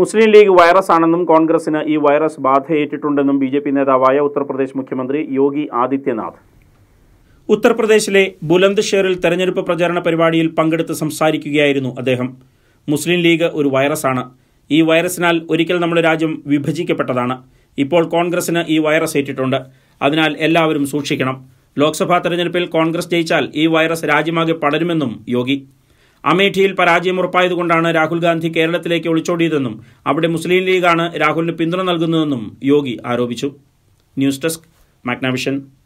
മുസ്ലിം league virus ആണെന്നും കോൺഗ്രസിന് ഈ വൈറസ് ബാധയേറ്റിട്ടുണ്ടെന്നും ബി ജെ പി നേതാവായ ഉത്തർപ്രദേശ് മുഖ്യമന്ത്രി യോഗി ആദിത്യനാഥ് ഉത്തർപ്രദേശിലെ ബുലന്ദ്ഷെയറിൽ തെരഞ്ഞെടുപ്പ് പ്രചാരണ പരിപാടിയിൽ പങ്കെടുത്ത് സംസാരിക്കുകയായിരുന്നു അദ്ദേഹം മുസ്ലിം ലീഗ് ഒരു വൈറസാണ് ഈ വൈറസിനാൽ ഒരിക്കൽ നമ്മുടെ രാജ്യം വിഭജിക്കപ്പെട്ടതാണ് ഇപ്പോൾ കോൺഗ്രസിന് ഈ വൈറസ് ഏറ്റിട്ടുണ്ട് അതിനാൽ എല്ലാവരും സൂക്ഷിക്കണം ലോക്സഭാ തെരഞ്ഞെടുപ്പിൽ കോൺഗ്രസ് ജയിച്ചാൽ ഈ വൈറസ് രാജ്യമാകെ പടരുമെന്നും യോഗി അമേഠിയിൽ പരാജയം ഉറപ്പായതുകൊണ്ടാണ് രാഹുൽ ഗാന്ധി കേരളത്തിലേക്ക് ഒളിച്ചോടിയതെന്നും അവിടെ മുസ്ലിം ലീഗാണ് രാഹുലിന് പിന്തുണ നൽകുന്നതെന്നും യോഗി ആരോപിച്ചു ന്യൂസ് ഡെസ്ക് മാഗ്നാവിഷൻ